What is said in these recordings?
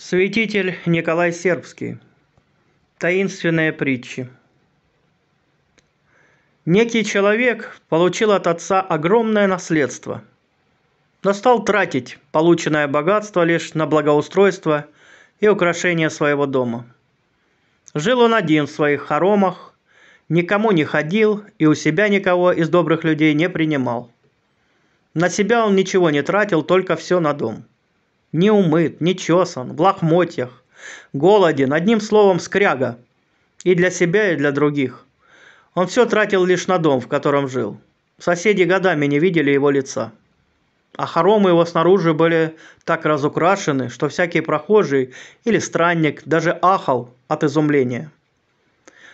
Святитель Николай Сербский. Таинственные притчи. Некий человек получил от отца огромное наследство, но стал тратить полученное богатство лишь на благоустройство и украшение своего дома. Жил он один в своих хоромах, никому не ходил и у себя никого из добрых людей не принимал. На себя он ничего не тратил, только все на дом – не умыт, не чесан, в лохмотьях. Голоден, одним словом, скряга. И для себя, и для других. Он все тратил лишь на дом, в котором жил. Соседи годами не видели его лица. А хоромы его снаружи были так разукрашены, что всякий прохожий или странник даже ахал от изумления.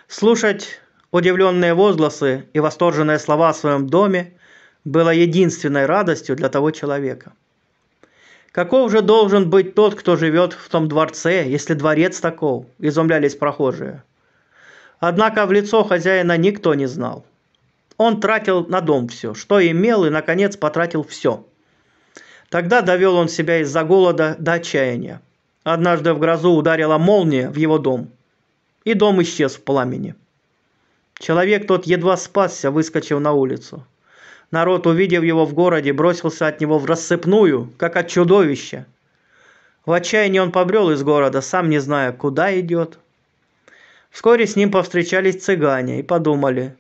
Слушать удивленные возгласы и восторженные слова о своем доме было единственной радостью для того человека – Каков же должен быть тот, кто живет в том дворце, если дворец таков? Изумлялись прохожие. Однако в лицо хозяина никто не знал. Он тратил на дом все, что имел, и, наконец, потратил все. Тогда довел он себя из-за голода до отчаяния. Однажды в грозу ударила молния в его дом, и дом исчез в пламени. Человек тот едва спасся, выскочив на улицу. Народ, увидев его в городе, бросился от него в рассыпную, как от чудовища. В отчаянии он побрел из города, сам не зная, куда идет. Вскоре с ним повстречались цыгане и подумали,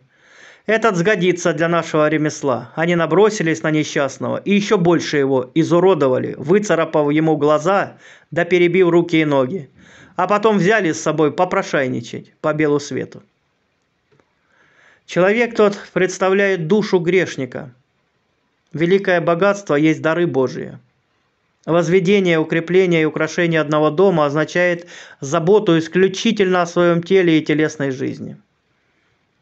этот сгодится для нашего ремесла. Они набросились на несчастного и еще больше его изуродовали, выцарапав ему глаза да перебив руки и ноги. А потом взяли с собой попрошайничать по белу свету. Человек тот представляет душу грешника. Великое богатство есть дары Божии. Возведение, укрепление и украшение одного дома означает заботу исключительно о своем теле и телесной жизни.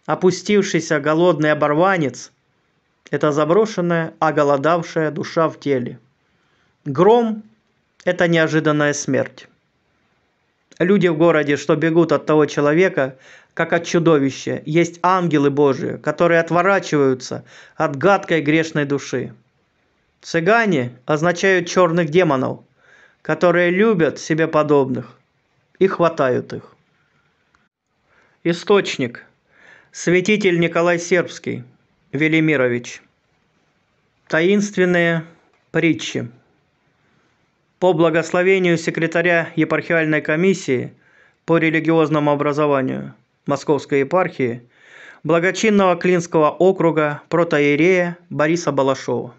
Опустившийся голодный оборванец – это заброшенная, оголодавшая душа в теле. Гром – это неожиданная смерть. Люди в городе, что бегут от того человека, как от чудовища, есть ангелы Божии, которые отворачиваются от гадкой грешной души. Цыгане означают черных демонов, которые любят себе подобных и хватают их. Источник. Святитель Николай Сербский, Велимирович. Таинственные притчи. По благословению секретаря епархиальной комиссии по религиозному образованию – Московской епархии Благочинного Клинского округа протоиерея Бориса Балашова.